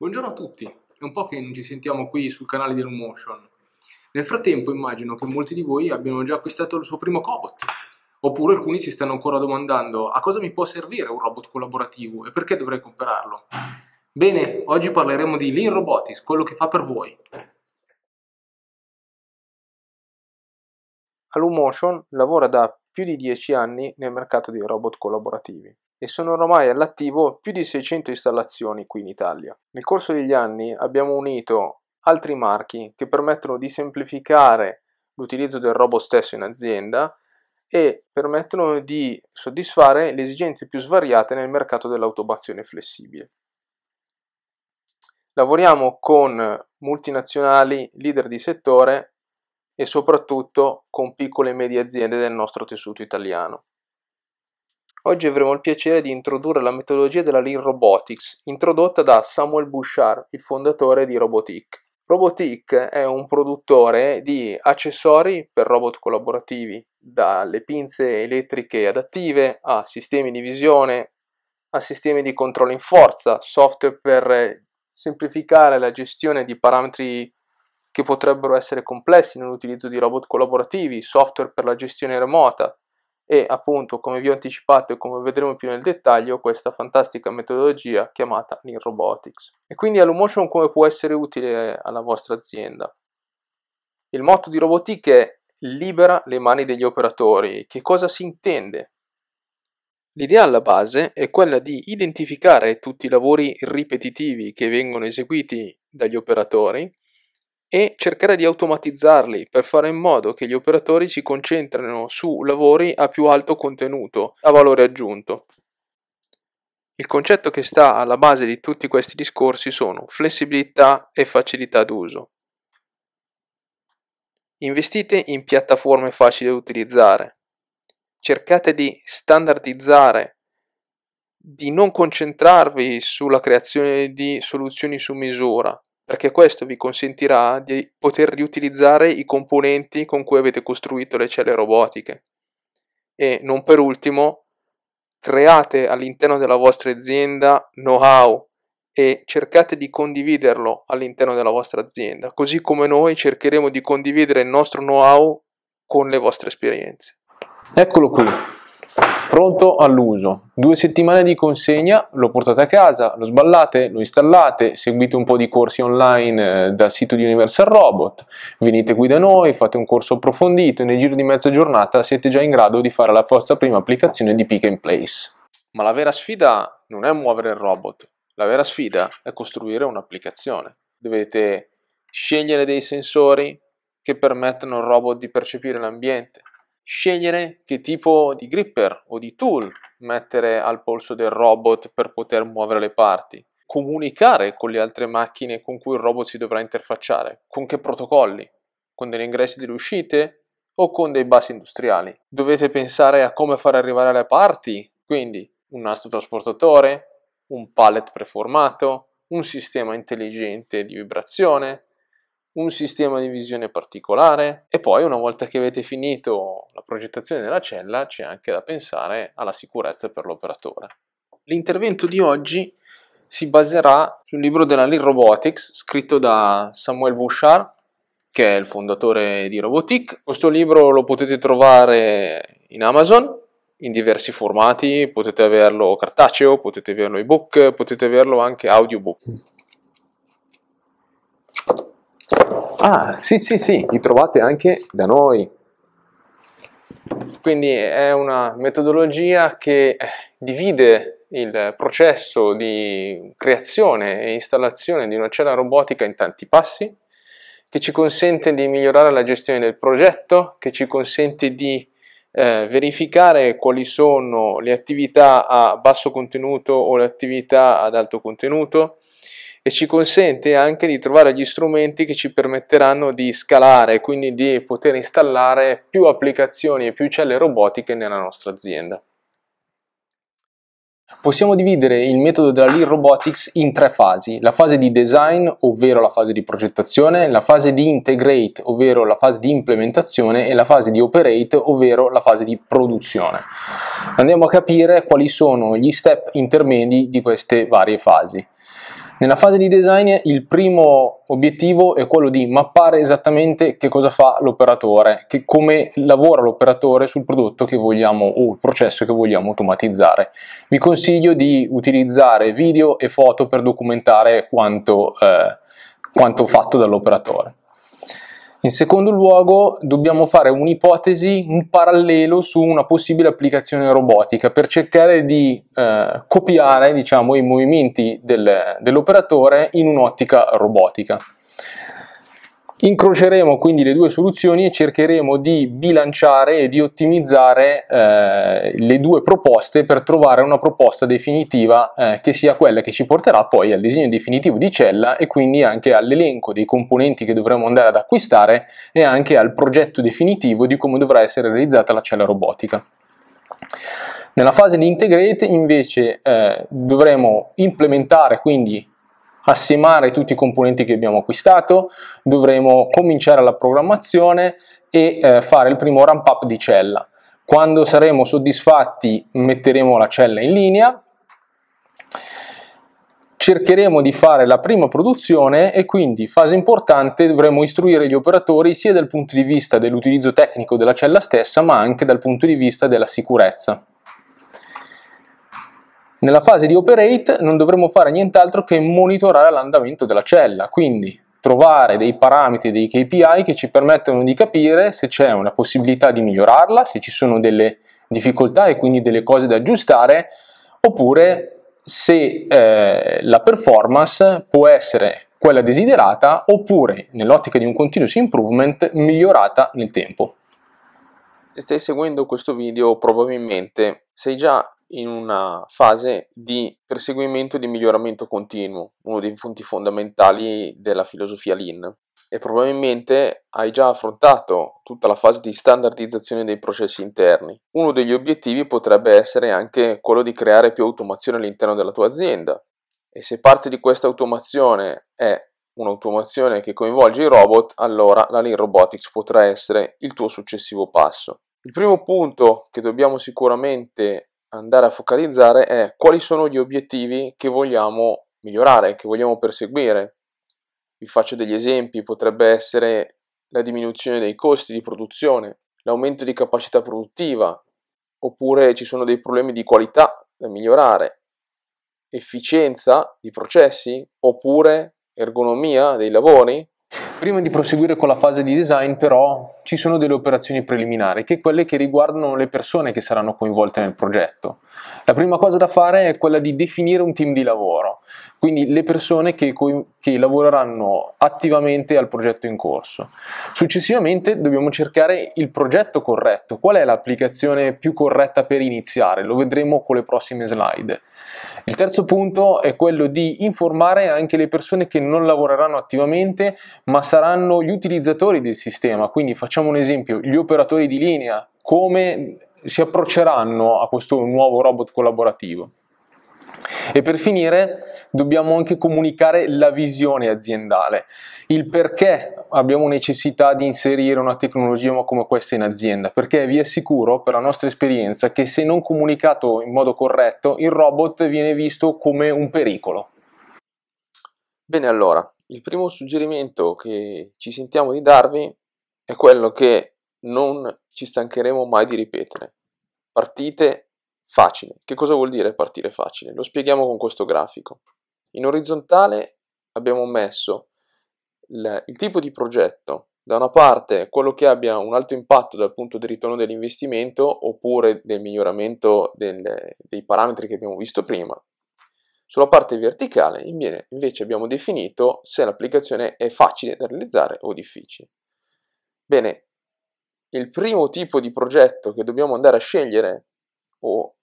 Buongiorno a tutti, è un po' che non ci sentiamo qui sul canale di Motion. Nel frattempo immagino che molti di voi abbiano già acquistato il suo primo cobot, oppure alcuni si stanno ancora domandando a cosa mi può servire un robot collaborativo e perché dovrei comprarlo. Bene, oggi parleremo di Lean Robotics, quello che fa per voi. Alumotion lavora da più di 10 anni nel mercato dei robot collaborativi e sono ormai all'attivo più di 600 installazioni qui in Italia. Nel corso degli anni abbiamo unito altri marchi che permettono di semplificare l'utilizzo del robot stesso in azienda e permettono di soddisfare le esigenze più svariate nel mercato dell'automazione flessibile. Lavoriamo con multinazionali, leader di settore e soprattutto con piccole e medie aziende del nostro tessuto italiano. Oggi avremo il piacere di introdurre la metodologia della Lean Robotics, introdotta da Samuel Bouchard, il fondatore di Robotic. Robotic è un produttore di accessori per robot collaborativi, dalle pinze elettriche adattive a sistemi di visione, a sistemi di controllo in forza, software per semplificare la gestione di parametri che potrebbero essere complessi nell'utilizzo di robot collaborativi, software per la gestione remota, e appunto come vi ho anticipato e come vedremo più nel dettaglio questa fantastica metodologia chiamata Lean Robotics. E quindi Allumotion come può essere utile alla vostra azienda? Il motto di Robotic è libera le mani degli operatori. Che cosa si intende? L'idea alla base è quella di identificare tutti i lavori ripetitivi che vengono eseguiti dagli operatori e cercare di automatizzarli per fare in modo che gli operatori si concentrino su lavori a più alto contenuto, a valore aggiunto. Il concetto che sta alla base di tutti questi discorsi sono flessibilità e facilità d'uso. Investite in piattaforme facili da utilizzare. Cercate di standardizzare, di non concentrarvi sulla creazione di soluzioni su misura, perché questo vi consentirà di poter riutilizzare i componenti con cui avete costruito le celle robotiche. E non per ultimo, create all'interno della vostra azienda know-how e cercate di condividerlo all'interno della vostra azienda, così come noi cercheremo di condividere il nostro know-how con le vostre esperienze. Eccolo qui pronto all'uso. Due settimane di consegna, lo portate a casa, lo sballate, lo installate, seguite un po' di corsi online eh, dal sito di Universal Robot, venite qui da noi, fate un corso approfondito e nel giro di mezza giornata siete già in grado di fare la vostra prima applicazione di pick and place. Ma la vera sfida non è muovere il robot, la vera sfida è costruire un'applicazione. Dovete scegliere dei sensori che permettano al robot di percepire l'ambiente, scegliere che tipo di gripper o di tool mettere al polso del robot per poter muovere le parti, comunicare con le altre macchine con cui il robot si dovrà interfacciare, con che protocolli, con degli ingressi e delle uscite o con dei bus industriali. Dovete pensare a come far arrivare le parti, quindi un nastro trasportatore, un pallet preformato, un sistema intelligente di vibrazione, un sistema di visione particolare e poi una volta che avete finito la progettazione della cella c'è anche da pensare alla sicurezza per l'operatore. L'intervento di oggi si baserà sul libro della Lean Robotics scritto da Samuel Bouchard che è il fondatore di Robotic. Questo libro lo potete trovare in Amazon in diversi formati, potete averlo cartaceo, potete averlo ebook, potete averlo anche audiobook. Ah, sì, sì, sì, li trovate anche da noi. Quindi è una metodologia che eh, divide il processo di creazione e installazione di una cella robotica in tanti passi, che ci consente di migliorare la gestione del progetto, che ci consente di eh, verificare quali sono le attività a basso contenuto o le attività ad alto contenuto, e ci consente anche di trovare gli strumenti che ci permetteranno di scalare, quindi di poter installare più applicazioni e più celle robotiche nella nostra azienda. Possiamo dividere il metodo della Lean Robotics in tre fasi, la fase di design, ovvero la fase di progettazione, la fase di integrate, ovvero la fase di implementazione e la fase di operate, ovvero la fase di produzione. Andiamo a capire quali sono gli step intermedi di queste varie fasi. Nella fase di design il primo obiettivo è quello di mappare esattamente che cosa fa l'operatore, come lavora l'operatore sul prodotto che vogliamo o il processo che vogliamo automatizzare. Vi consiglio di utilizzare video e foto per documentare quanto, eh, quanto fatto dall'operatore. In secondo luogo dobbiamo fare un'ipotesi, un parallelo su una possibile applicazione robotica per cercare di eh, copiare diciamo, i movimenti del, dell'operatore in un'ottica robotica. Incroceremo quindi le due soluzioni e cercheremo di bilanciare e di ottimizzare eh, le due proposte per trovare una proposta definitiva eh, che sia quella che ci porterà poi al disegno definitivo di cella e quindi anche all'elenco dei componenti che dovremo andare ad acquistare e anche al progetto definitivo di come dovrà essere realizzata la cella robotica. Nella fase di integrate invece eh, dovremo implementare quindi assemare tutti i componenti che abbiamo acquistato, dovremo cominciare la programmazione e eh, fare il primo ramp up di cella. Quando saremo soddisfatti metteremo la cella in linea, cercheremo di fare la prima produzione e quindi, fase importante, dovremo istruire gli operatori sia dal punto di vista dell'utilizzo tecnico della cella stessa ma anche dal punto di vista della sicurezza. Nella fase di operate non dovremo fare nient'altro che monitorare l'andamento della cella, quindi trovare dei parametri, dei KPI che ci permettono di capire se c'è una possibilità di migliorarla, se ci sono delle difficoltà e quindi delle cose da aggiustare, oppure se eh, la performance può essere quella desiderata oppure, nell'ottica di un continuous improvement, migliorata nel tempo. Se stai seguendo questo video probabilmente sei già in una fase di perseguimento e di miglioramento continuo, uno dei punti fondamentali della filosofia Lean. E probabilmente hai già affrontato tutta la fase di standardizzazione dei processi interni. Uno degli obiettivi potrebbe essere anche quello di creare più automazione all'interno della tua azienda. E se parte di questa automazione è un'automazione che coinvolge i robot, allora la Lean Robotics potrà essere il tuo successivo passo. Il primo punto che dobbiamo sicuramente andare a focalizzare è quali sono gli obiettivi che vogliamo migliorare, che vogliamo perseguire. Vi faccio degli esempi, potrebbe essere la diminuzione dei costi di produzione, l'aumento di capacità produttiva, oppure ci sono dei problemi di qualità da migliorare, efficienza di processi, oppure ergonomia dei lavori, Prima di proseguire con la fase di design però ci sono delle operazioni preliminari che quelle che riguardano le persone che saranno coinvolte nel progetto. La prima cosa da fare è quella di definire un team di lavoro, quindi le persone che, che lavoreranno attivamente al progetto in corso. Successivamente dobbiamo cercare il progetto corretto, qual è l'applicazione più corretta per iniziare, lo vedremo con le prossime slide. Il terzo punto è quello di informare anche le persone che non lavoreranno attivamente ma saranno gli utilizzatori del sistema, quindi facciamo un esempio, gli operatori di linea, come si approcceranno a questo nuovo robot collaborativo. E per finire dobbiamo anche comunicare la visione aziendale, il perché abbiamo necessità di inserire una tecnologia come questa in azienda, perché vi assicuro per la nostra esperienza che se non comunicato in modo corretto il robot viene visto come un pericolo. Bene allora, il primo suggerimento che ci sentiamo di darvi è quello che non ci stancheremo mai di ripetere. Partite Facile. Che cosa vuol dire partire facile? Lo spieghiamo con questo grafico. In orizzontale abbiamo messo il, il tipo di progetto, da una parte quello che abbia un alto impatto dal punto di ritorno dell'investimento oppure del miglioramento del, dei parametri che abbiamo visto prima. Sulla parte verticale invece abbiamo definito se l'applicazione è facile da realizzare o difficile. Bene, il primo tipo di progetto che dobbiamo andare a scegliere o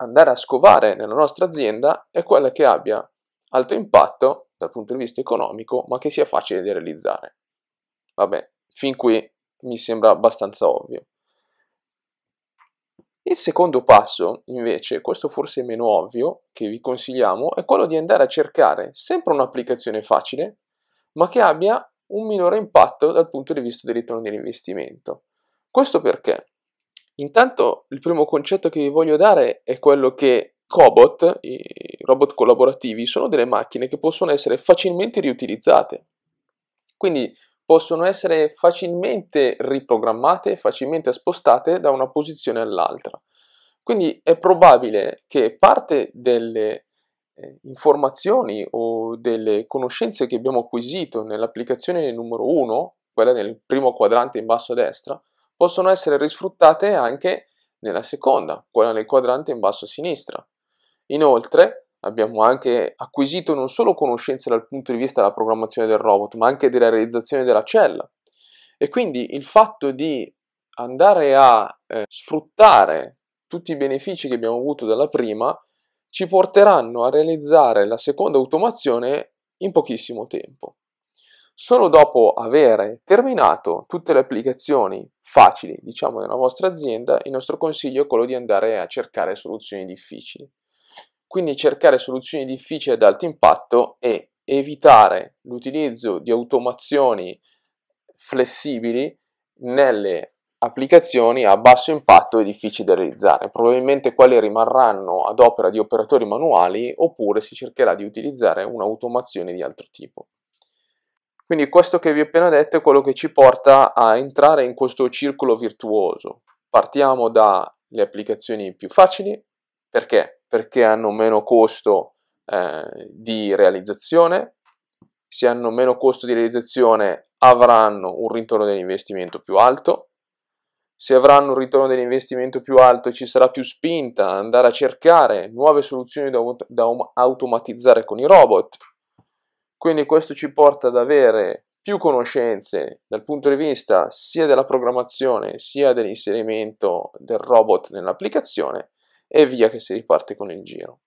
andare a scovare nella nostra azienda è quella che abbia alto impatto dal punto di vista economico, ma che sia facile da realizzare. Vabbè, fin qui mi sembra abbastanza ovvio. Il secondo passo, invece, questo forse meno ovvio, che vi consigliamo, è quello di andare a cercare sempre un'applicazione facile, ma che abbia un minore impatto dal punto di vista del ritorno dell'investimento. Questo perché? Intanto il primo concetto che vi voglio dare è quello che cobot, i robot collaborativi, sono delle macchine che possono essere facilmente riutilizzate. Quindi possono essere facilmente riprogrammate, facilmente spostate da una posizione all'altra. Quindi è probabile che parte delle eh, informazioni o delle conoscenze che abbiamo acquisito nell'applicazione numero 1, quella nel primo quadrante in basso a destra, possono essere risfruttate anche nella seconda, quella nel quadrante in basso a sinistra. Inoltre abbiamo anche acquisito non solo conoscenze dal punto di vista della programmazione del robot, ma anche della realizzazione della cella. E quindi il fatto di andare a eh, sfruttare tutti i benefici che abbiamo avuto dalla prima ci porteranno a realizzare la seconda automazione in pochissimo tempo. Solo dopo aver terminato tutte le applicazioni facili, diciamo, della vostra azienda, il nostro consiglio è quello di andare a cercare soluzioni difficili. Quindi cercare soluzioni difficili ad alto impatto e evitare l'utilizzo di automazioni flessibili nelle applicazioni a basso impatto e difficili da realizzare. Probabilmente quelle rimarranno ad opera di operatori manuali oppure si cercherà di utilizzare un'automazione di altro tipo. Quindi questo che vi ho appena detto è quello che ci porta a entrare in questo circolo virtuoso. Partiamo dalle applicazioni più facili, perché? Perché hanno meno costo eh, di realizzazione, se hanno meno costo di realizzazione avranno un ritorno dell'investimento più alto, se avranno un ritorno dell'investimento più alto ci sarà più spinta ad andare a cercare nuove soluzioni da, da automatizzare con i robot, quindi questo ci porta ad avere più conoscenze dal punto di vista sia della programmazione sia dell'inserimento del robot nell'applicazione e via che si riparte con il giro.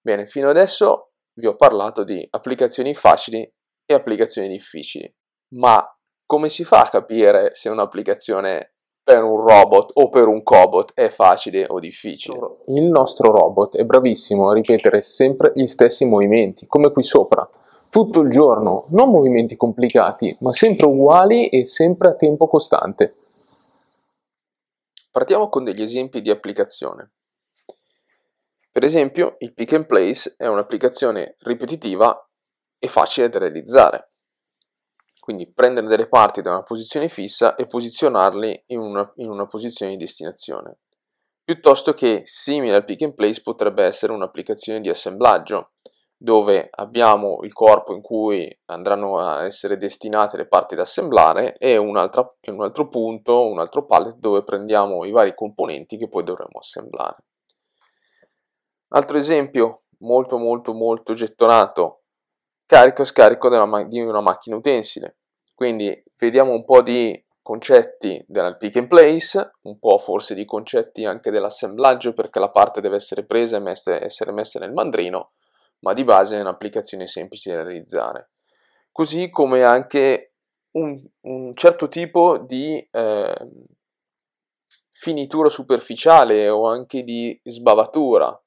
Bene, fino adesso vi ho parlato di applicazioni facili e applicazioni difficili, ma come si fa a capire se un'applicazione per un robot o per un cobot è facile o difficile? Il nostro robot è bravissimo a ripetere sempre gli stessi movimenti, come qui sopra, tutto il giorno, non movimenti complicati, ma sempre uguali e sempre a tempo costante. Partiamo con degli esempi di applicazione. Per esempio, il Pick and Place è un'applicazione ripetitiva e facile da realizzare quindi prendere delle parti da una posizione fissa e posizionarle in una, in una posizione di destinazione. Piuttosto che, simile al pick and place, potrebbe essere un'applicazione di assemblaggio, dove abbiamo il corpo in cui andranno a essere destinate le parti da assemblare e un altro, punto, un altro pallet dove prendiamo i vari componenti che poi dovremo assemblare. Altro esempio molto molto molto gettonato carico e scarico della, di una macchina utensile. Quindi vediamo un po' di concetti del pick and place, un po' forse di concetti anche dell'assemblaggio perché la parte deve essere presa e messe, essere messa nel mandrino, ma di base è un'applicazione semplice da realizzare. Così come anche un, un certo tipo di eh, finitura superficiale o anche di sbavatura,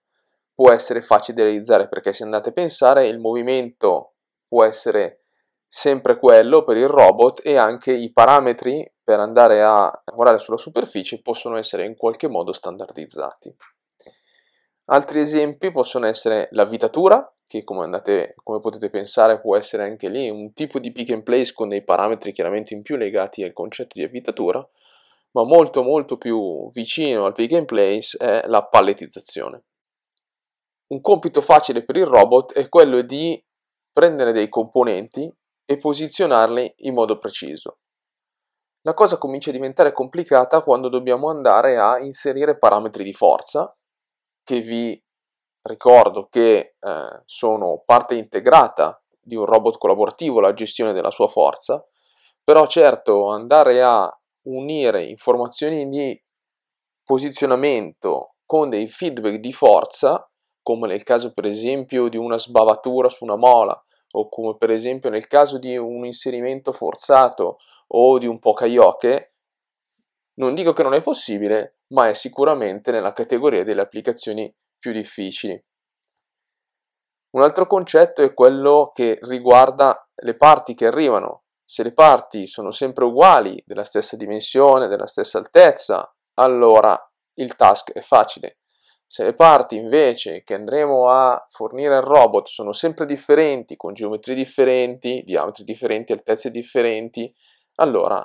può essere facile da realizzare perché se andate a pensare il movimento può essere sempre quello per il robot e anche i parametri per andare a lavorare sulla superficie possono essere in qualche modo standardizzati. Altri esempi possono essere la vitatura, che come, andate, come, potete pensare può essere anche lì un tipo di pick and place con dei parametri chiaramente in più legati al concetto di avvitatura, ma molto molto più vicino al pick and place è la palletizzazione. Un compito facile per il robot è quello di prendere dei componenti e posizionarli in modo preciso. La cosa comincia a diventare complicata quando dobbiamo andare a inserire parametri di forza, che vi ricordo che eh, sono parte integrata di un robot collaborativo, la gestione della sua forza, però certo andare a unire informazioni di posizionamento con dei feedback di forza come nel caso per esempio di una sbavatura su una mola, o come per esempio nel caso di un inserimento forzato o di un pokayoke, non dico che non è possibile, ma è sicuramente nella categoria delle applicazioni più difficili. Un altro concetto è quello che riguarda le parti che arrivano. Se le parti sono sempre uguali, della stessa dimensione, della stessa altezza, allora il task è facile. Se le parti invece che andremo a fornire al robot sono sempre differenti, con geometrie differenti, diametri differenti, altezze differenti, allora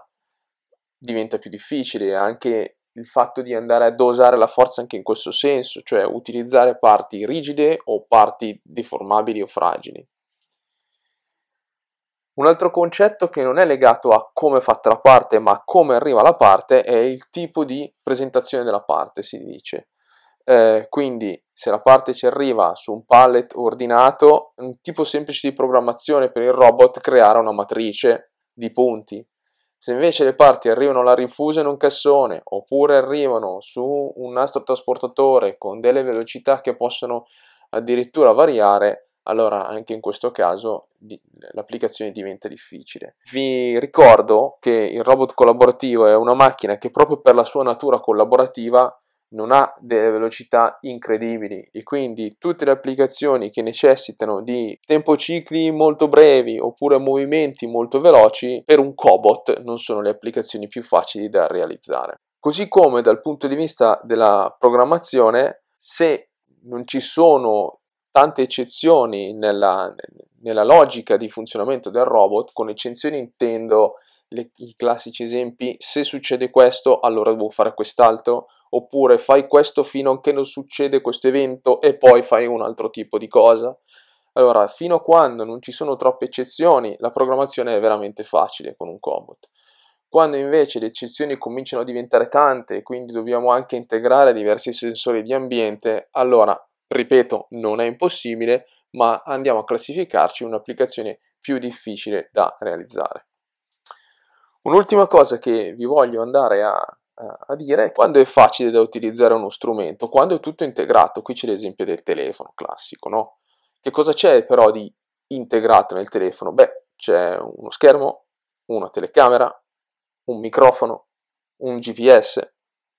diventa più difficile anche il fatto di andare a dosare la forza anche in questo senso, cioè utilizzare parti rigide o parti deformabili o fragili. Un altro concetto che non è legato a come è fatta la parte, ma a come arriva la parte, è il tipo di presentazione della parte, si dice eh, quindi se la parte ci arriva su un pallet ordinato, un tipo semplice di programmazione per il robot creare una matrice di punti. Se invece le parti arrivano alla rinfusa in un cassone oppure arrivano su un nastro trasportatore con delle velocità che possono addirittura variare, allora anche in questo caso l'applicazione diventa difficile. Vi ricordo che il robot collaborativo è una macchina che proprio per la sua natura collaborativa non ha delle velocità incredibili e quindi tutte le applicazioni che necessitano di tempo cicli molto brevi oppure movimenti molto veloci per un cobot non sono le applicazioni più facili da realizzare. Così come dal punto di vista della programmazione, se non ci sono tante eccezioni nella, nella logica di funzionamento del robot, con eccezioni intendo le, i classici esempi, se succede questo allora devo fare quest'altro, oppure fai questo fino a che non succede questo evento e poi fai un altro tipo di cosa. Allora, fino a quando non ci sono troppe eccezioni, la programmazione è veramente facile con un combat. Quando invece le eccezioni cominciano a diventare tante e quindi dobbiamo anche integrare diversi sensori di ambiente, allora, ripeto, non è impossibile, ma andiamo a classificarci un'applicazione più difficile da realizzare. Un'ultima cosa che vi voglio andare a eh, a dire quando è facile da utilizzare uno strumento, quando è tutto integrato. Qui c'è l'esempio del telefono classico, no? Che cosa c'è però di integrato nel telefono? Beh, c'è uno schermo, una telecamera, un microfono, un GPS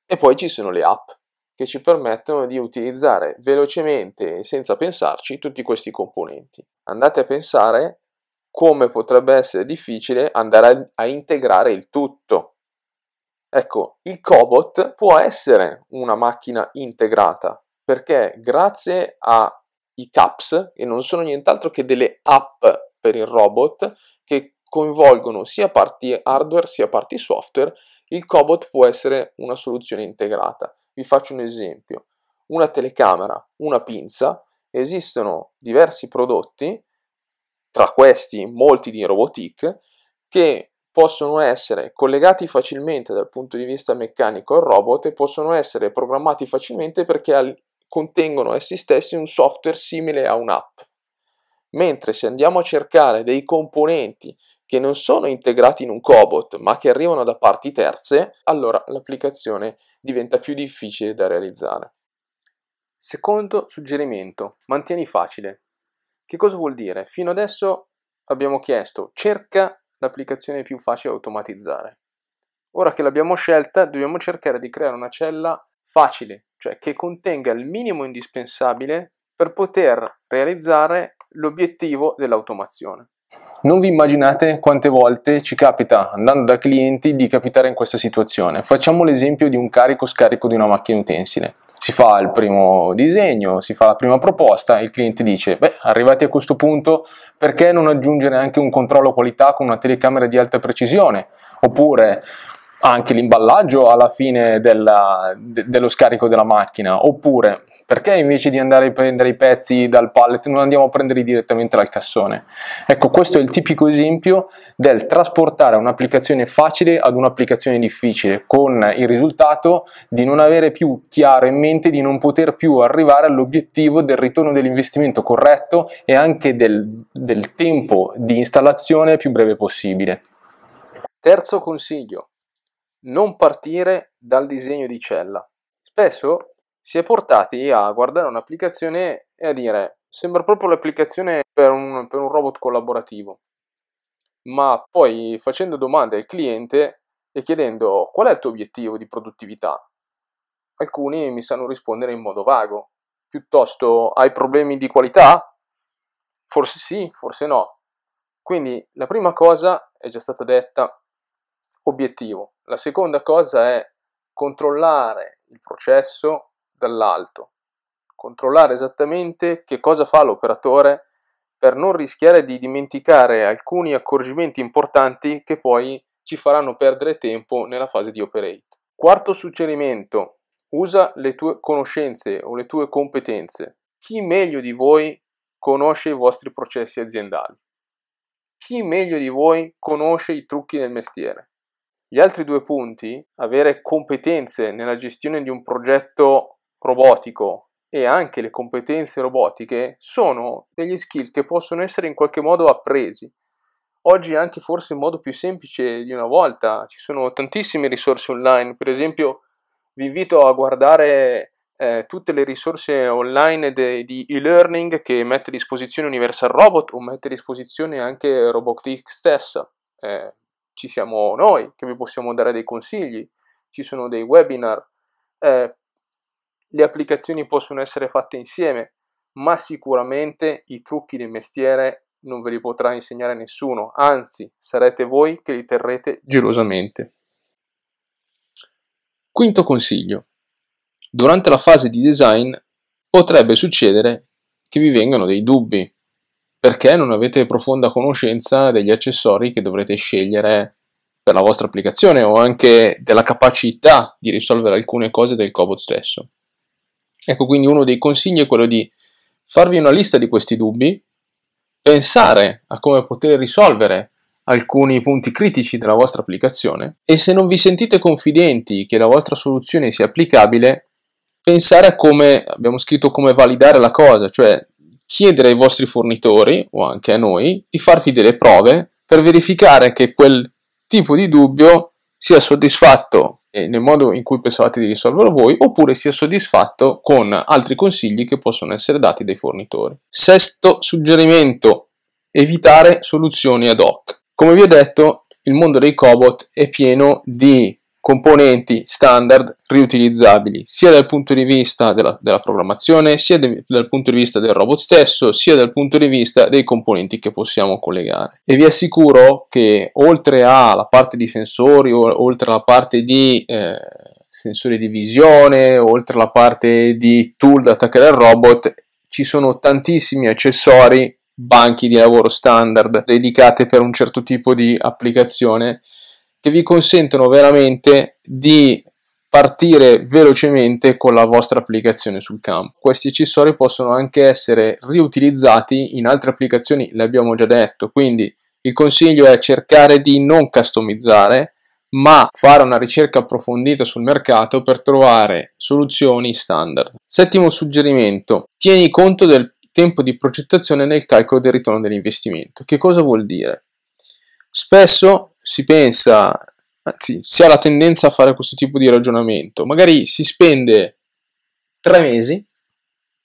e poi ci sono le app che ci permettono di utilizzare velocemente e senza pensarci tutti questi componenti. Andate a pensare come potrebbe essere difficile andare a, a integrare il tutto Ecco, il Cobot può essere una macchina integrata perché grazie ai CAPS, che non sono nient'altro che delle app per il robot, che coinvolgono sia parti hardware sia parti software, il Cobot può essere una soluzione integrata. Vi faccio un esempio. Una telecamera, una pinza, esistono diversi prodotti, tra questi molti di Robotic, che possono essere collegati facilmente dal punto di vista meccanico al robot e possono essere programmati facilmente perché contengono essi stessi un software simile a un'app. Mentre se andiamo a cercare dei componenti che non sono integrati in un cobot ma che arrivano da parti terze, allora l'applicazione diventa più difficile da realizzare. Secondo suggerimento, mantieni facile. Che cosa vuol dire? Fino adesso abbiamo chiesto cerca l'applicazione più facile da automatizzare. Ora che l'abbiamo scelta, dobbiamo cercare di creare una cella facile, cioè che contenga il minimo indispensabile per poter realizzare l'obiettivo dell'automazione. Non vi immaginate quante volte ci capita, andando da clienti, di capitare in questa situazione. Facciamo l'esempio di un carico-scarico di una macchina utensile si fa il primo disegno, si fa la prima proposta, il cliente dice, beh, arrivati a questo punto, perché non aggiungere anche un controllo qualità con una telecamera di alta precisione? Oppure anche l'imballaggio alla fine della, de, dello scarico della macchina, oppure perché invece di andare a prendere i pezzi dal pallet non andiamo a prenderli direttamente dal cassone? Ecco, questo è il tipico esempio del trasportare un'applicazione facile ad un'applicazione difficile, con il risultato di non avere più chiaro in mente di non poter più arrivare all'obiettivo del ritorno dell'investimento corretto e anche del, del tempo di installazione più breve possibile. Terzo consiglio, non partire dal disegno di cella. Spesso si è portati a guardare un'applicazione e a dire sembra proprio l'applicazione per un, per un robot collaborativo, ma poi facendo domande al cliente e chiedendo qual è il tuo obiettivo di produttività, alcuni mi sanno rispondere in modo vago, piuttosto hai problemi di qualità? Forse sì, forse no. Quindi la prima cosa è già stata detta, obiettivo. La seconda cosa è controllare il processo dall'alto, controllare esattamente che cosa fa l'operatore per non rischiare di dimenticare alcuni accorgimenti importanti che poi ci faranno perdere tempo nella fase di operate. Quarto suggerimento, usa le tue conoscenze o le tue competenze. Chi meglio di voi conosce i vostri processi aziendali? Chi meglio di voi conosce i trucchi del mestiere? Gli altri due punti, avere competenze nella gestione di un progetto robotico e anche le competenze robotiche, sono degli skill che possono essere in qualche modo appresi. Oggi anche forse in modo più semplice di una volta, ci sono tantissime risorse online, per esempio vi invito a guardare eh, tutte le risorse online de, di e-learning che mette a disposizione Universal Robot o mette a disposizione anche Robotics stessa. Eh, ci siamo noi che vi possiamo dare dei consigli, ci sono dei webinar, eh, le applicazioni possono essere fatte insieme, ma sicuramente i trucchi del mestiere non ve li potrà insegnare nessuno, anzi sarete voi che li terrete gelosamente. Quinto consiglio. Durante la fase di design potrebbe succedere che vi vengano dei dubbi, perché non avete profonda conoscenza degli accessori che dovrete scegliere per la vostra applicazione o anche della capacità di risolvere alcune cose del cobot stesso. Ecco quindi uno dei consigli è quello di farvi una lista di questi dubbi, pensare a come poter risolvere alcuni punti critici della vostra applicazione e se non vi sentite confidenti che la vostra soluzione sia applicabile, pensare a come, abbiamo scritto, come validare la cosa, cioè chiedere ai vostri fornitori o anche a noi di farti delle prove per verificare che quel tipo di dubbio sia soddisfatto nel modo in cui pensavate di risolverlo voi oppure sia soddisfatto con altri consigli che possono essere dati dai fornitori. Sesto suggerimento, evitare soluzioni ad hoc. Come vi ho detto, il mondo dei cobot è pieno di componenti standard riutilizzabili sia dal punto di vista della, della programmazione, sia de, dal punto di vista del robot stesso, sia dal punto di vista dei componenti che possiamo collegare. E vi assicuro che oltre alla parte di sensori, o, oltre alla parte di eh, sensori di visione, oltre alla parte di tool da attaccare al robot, ci sono tantissimi accessori, banchi di lavoro standard dedicate per un certo tipo di applicazione che vi consentono veramente di partire velocemente con la vostra applicazione sul campo. Questi accessori possono anche essere riutilizzati in altre applicazioni, l'abbiamo già detto, quindi il consiglio è cercare di non customizzare, ma fare una ricerca approfondita sul mercato per trovare soluzioni standard. Settimo suggerimento, tieni conto del tempo di progettazione nel calcolo del ritorno dell'investimento. Che cosa vuol dire? Spesso si pensa, anzi, si ha la tendenza a fare questo tipo di ragionamento. Magari si spende tre mesi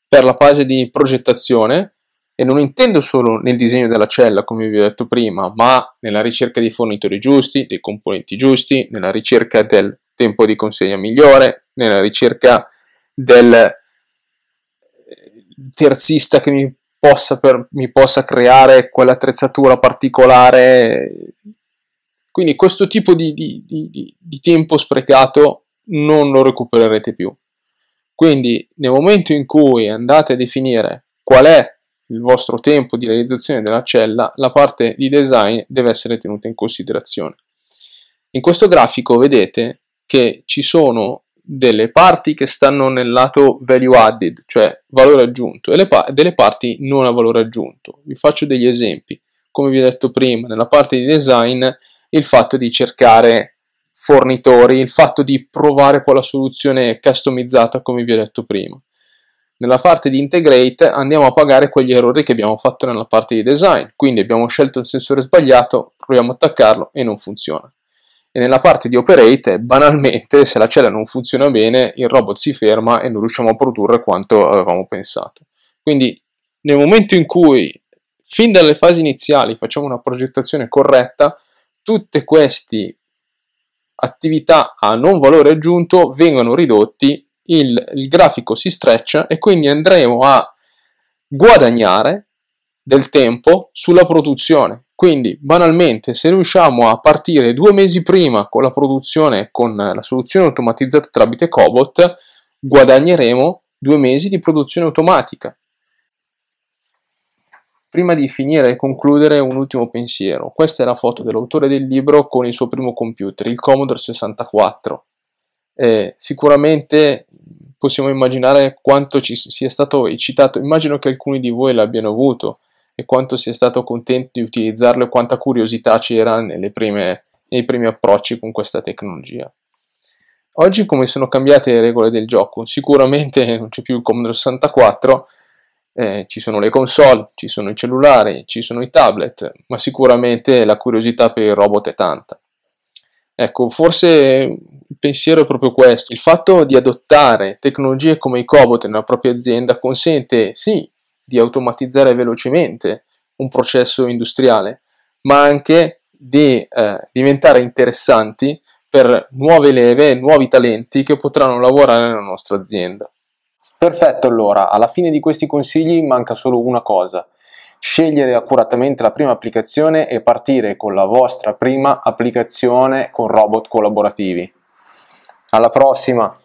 per la fase di progettazione e non intendo solo nel disegno della cella, come vi ho detto prima, ma nella ricerca dei fornitori giusti, dei componenti giusti, nella ricerca del tempo di consegna migliore, nella ricerca del eh, terzista che mi possa, per, mi possa creare quell'attrezzatura particolare quindi questo tipo di, di, di, di tempo sprecato non lo recupererete più. Quindi nel momento in cui andate a definire qual è il vostro tempo di realizzazione della cella, la parte di design deve essere tenuta in considerazione. In questo grafico vedete che ci sono delle parti che stanno nel lato value added, cioè valore aggiunto, e pa- delle parti non a valore aggiunto. Vi faccio degli esempi. Come vi ho detto prima, nella parte di design il fatto di cercare fornitori, il fatto di provare quella soluzione customizzata come vi ho detto prima. Nella parte di integrate andiamo a pagare quegli errori che abbiamo fatto nella parte di design, quindi abbiamo scelto il sensore sbagliato, proviamo ad attaccarlo e non funziona. E nella parte di operate, banalmente, se la cella non funziona bene, il robot si ferma e non riusciamo a produrre quanto avevamo pensato. Quindi nel momento in cui, fin dalle fasi iniziali, facciamo una progettazione corretta, tutte queste attività a non valore aggiunto vengono ridotti, il, il grafico si streccia e quindi andremo a guadagnare del tempo sulla produzione. Quindi banalmente se riusciamo a partire due mesi prima con la produzione con la soluzione automatizzata tramite Cobot, guadagneremo due mesi di produzione automatica. Prima di finire e concludere un ultimo pensiero. Questa è la foto dell'autore del libro con il suo primo computer, il Commodore 64. Eh, sicuramente possiamo immaginare quanto ci sia stato eccitato, immagino che alcuni di voi l'abbiano avuto e quanto sia stato contento di utilizzarlo e quanta curiosità c'era prime, nei primi approcci con questa tecnologia. Oggi come sono cambiate le regole del gioco? Sicuramente non c'è più il Commodore 64, eh, ci sono le console, ci sono i cellulari, ci sono i tablet, ma sicuramente la curiosità per il robot è tanta. Ecco, forse il pensiero è proprio questo. Il fatto di adottare tecnologie come i cobot nella propria azienda consente, sì, di automatizzare velocemente un processo industriale, ma anche di eh, diventare interessanti per nuove leve, nuovi talenti che potranno lavorare nella nostra azienda. Perfetto allora, alla fine di questi consigli manca solo una cosa, scegliere accuratamente la prima applicazione e partire con la vostra prima applicazione con robot collaborativi. Alla prossima!